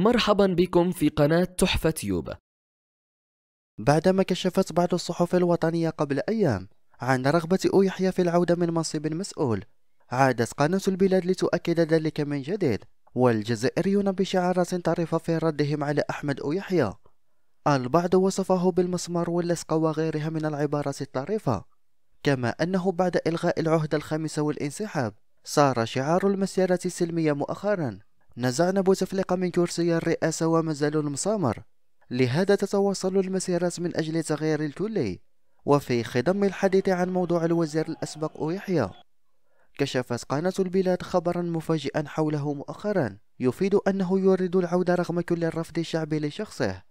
مرحبا بكم في قناة تحفة يوب بعدما كشفت بعض الصحف الوطنية قبل أيام عن رغبة أو يحيى في العودة من منصب مسؤول عادت قناة البلاد لتؤكد ذلك من جديد والجزائريون بشعارات طريفة في ردهم على أحمد أو يحيى البعض وصفه بالمسمار واللصق وغيرها من العبارات الطريفة كما أنه بعد إلغاء العهدة الخامسة والانسحاب صار شعار المسيرة السلمية مؤخرا نزعنا بوتفليقة من كرسي الرئاسة ومازال زالوا المسامر لهذا تتواصل المسيرات من أجل تغيير الكلي وفي خضم الحديث عن موضوع الوزير الأسبق يحيى كشفت قناة البلاد خبرا مفاجئا حوله مؤخرا يفيد أنه يريد العودة رغم كل الرفض الشعبي لشخصه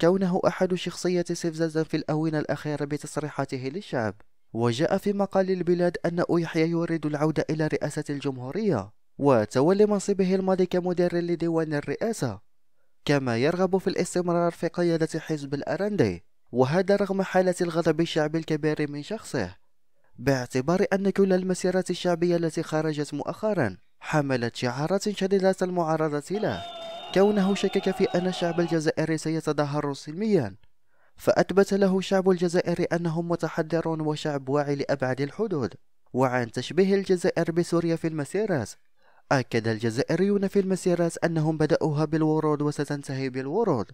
كونه أحد شخصيات سيفزازا في الآونة الأخيرة بتصريحاته للشعب وجاء في مقال البلاد أن يحيى يريد العودة إلى رئاسة الجمهورية وتولي منصبه الماضي كمدير لديوان الرئاسة كما يرغب في الاستمرار في قيادة حزب الأرندي وهذا رغم حالة الغضب الشعبي الكبير من شخصه باعتبار أن كل المسيرات الشعبية التي خرجت مؤخرا حملت شعارات شديدة المعارضة له كونه شكك في أن الشعب الجزائري سيتظاهر سلميا فأثبت له الشعب الجزائري أنهم متحضرون وشعب واعي لأبعد الحدود وعن تشبيه الجزائر بسوريا في المسيرات أكد الجزائريون في المسيرات أنهم بدأوها بالورود وستنتهي بالورود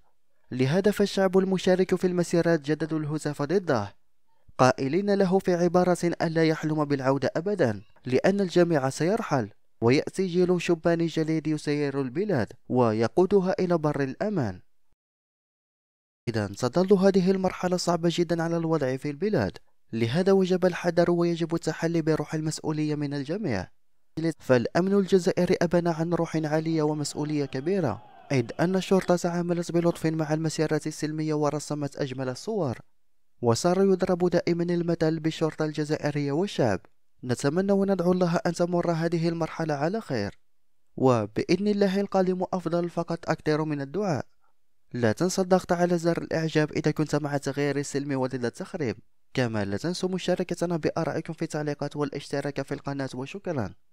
لهذا فالشعب المشارك في المسيرات جددوا الهتاف ضده قائلين له في عبارة ألا يحلم بالعودة أبدا لأن الجميع سيرحل ويأتي جيل شبان جليد يسير البلاد ويقودها إلى بر الأمان إذا تظل هذه المرحلة صعبة جدا على الوضع في البلاد لهذا وجب الحذر ويجب التحلي بروح المسؤولية من الجميع فالأمن الجزائري أبان عن روح عالية ومسؤولية كبيرة إذ أن الشرطة تعاملت بلطف مع المسيرات السلمية ورسمت أجمل الصور وصار يضرب دائما المثل بالشرطة الجزائرية والشعب نتمنى وندعو الله أن تمر هذه المرحلة على خير وبإذن الله القادم أفضل فقط أكثر من الدعاء لا تنسى الضغط على زر الإعجاب إذا كنت مع تغيير السلم وضد التخريب كما لا تنسوا مشاركتنا بآرائكم في التعليقات والاشتراك في القناة وشكرا